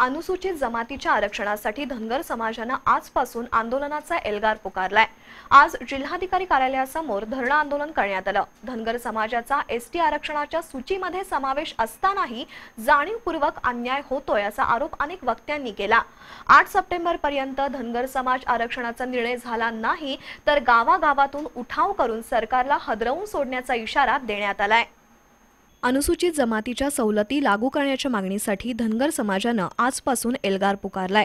अनुसूचित जमातीच्या आरक्षणासाठी धनगर समाजानं आजपासून आंदोलनाचा एल्गार पुकारलाय आज जिल्हाधिकारी कार्यालयासमोर धरणं आंदोलन करण्यात आलं धनगर समाजाचा एसटी आरक्षणाच्या सूचीमध्ये समावेश असतानाही जाणीवपूर्वक अन्याय होतोय असा आरोप अनेक वक्त्यांनी केला आठ सप्टेंबर पर्यंत धनगर समाज आरक्षणाचा निर्णय झाला नाही तर गावागावातून उठाव करून सरकारला हदरवून सोडण्याचा इशारा देण्यात आलाय अनुसूचित जमातीच्या सवलती लागू करण्याच्या मागणीसाठी धनगर समाजानं आजपासून एल्गार पुकारलाय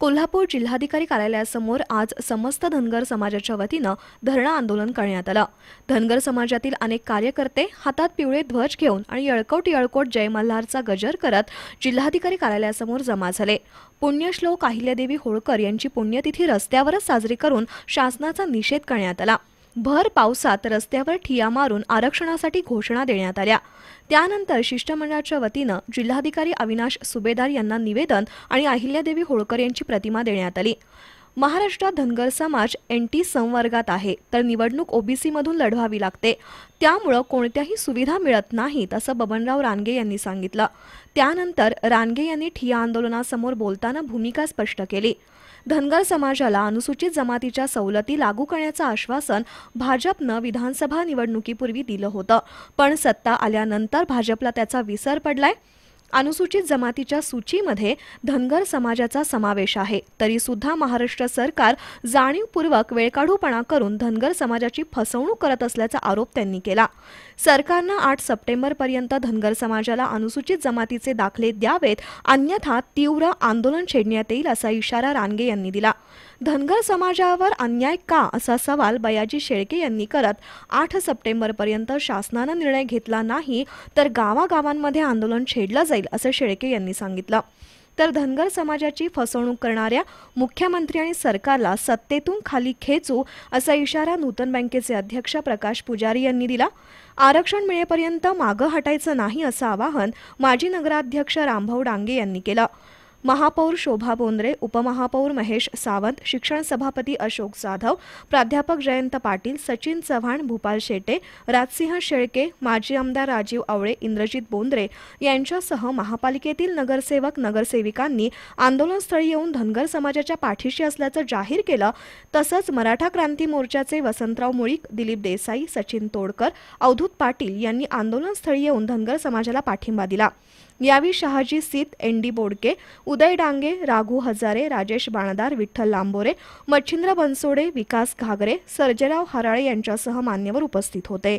कोल्हापूर जिल्हाधिकारी कार्यालयासमोर आज समस्त धनगर समाजाच्या वतीनं धरणं आंदोलन करण्यात आलं धनगर समाजातील अनेक कार्यकर्ते हातात पिवळे ध्वज घेऊन आणि यळकोट यळकोट जय मल्हारचा गजर करत जिल्हाधिकारी कार्यालयासमोर जमा झाले पुण्यश्लोक अहिल्यादेवी होळकर यांची पुण्यतिथी रस्त्यावरच साजरी करून शासनाचा निषेध करण्यात आला भर पावसात रस्त्यावर ठिया मारून आरक्षणासाठी घोषणा देण्यात आल्या त्यानंतर शिष्टमंडळाच्या वतीनं जिल्हाधिकारी अविनाश सुबेदार यांना निवेदन आणि अहिल्यादेवी होळकर यांची प्रतिमा देण्यात आली महाराष्ट्रात धनगर समाज एन टी संवर्गात आहे तर निवडणूक ओबीसीमधून लढवावी लागते त्यामुळं कोणत्याही सुविधा मिळत नाहीत असं बबनराव रानगे यांनी सांगितलं त्यानंतर रानगे यांनी ठिया आंदोलनासमोर बोलताना भूमिका स्पष्ट केली धनगर समाजाला अनुसूचित जमातीच्या सवलती लागू करण्याचं आश्वासन भाजपनं विधानसभा निवडणुकीपूर्वी दिलं होतं पण सत्ता आल्यानंतर भाजपला त्याचा विसर पडलाय अनुसूचित जमातीच्या सूचीमध्ये धनगर समाजाचा समावेश आहे तरी सुद्धा महाराष्ट्र सरकार जाणीवपूर्वक वेळकाढूपणा करून धनगर समाजाची फसवणूक करत असल्याचा आरोप त्यांनी केला सरकारनं आठ सप्टेंबरपर्यंत धनगर समाजाला अनुसूचित जमातीचे दाखले द्यावेत अन्यथा तीव्र आंदोलन छेडण्यात येईल असा इशारा रानगे यांनी दिला धनगर समाजावर अन्याय का असा सवाल बयाजी शेळके यांनी करत आठ सप्टेंबरपर्यंत शासनानं निर्णय घेतला नाही तर गावागावांमध्ये आंदोलन छेडलं जाईल असं शेळके यांनी सांगितलं तर धनगर समाजाची फसवणूक करणाऱ्या मुख्यमंत्री आणि सरकारला सत्तेतून खाली खेचू असा इशारा नूतन बँकेचे अध्यक्ष प्रकाश पुजारी यांनी दिला आरक्षण मिळेपर्यंत मागं हटायचं नाही असं आवाहन माजी नगराध्यक्ष रामभाऊ डांगे यांनी केलं महापौर शोभा बोंद्रे उपमहापौर महेश सावंत शिक्षण सभापती अशोक जाधव प्राध्यापक जयंत पाटील सचिन चव्हाण भूपाल शेटे राजसिंह शेळके माजी आमदार राजीव आवळे इंद्रजित बोंद्रे यांच्यासह महापालिकेतील नगरसेवक नगरसेविकांनी आंदोलनस्थळी येऊन धनगर समाजाच्या पाठीशी असल्याचं जाहीर केलं तसंच मराठा क्रांती मोर्चाचे वसंतराव मुळीक दिलीप देसाई सचिन तोडकर अवधूत पाटील यांनी आंदोलनस्थळी येऊन धनगर समाजाला पाठिंबा दिला यावेळी शहाजी सीत एनडी डी बोडके उदय डांगे राघू हजारे राजेश बाणदार विठ्ठल लांबोरे मच्छिंद्र बनसोडे विकास घागरे सर्जेराव हराळे यांच्यासह मान्यवर उपस्थित होते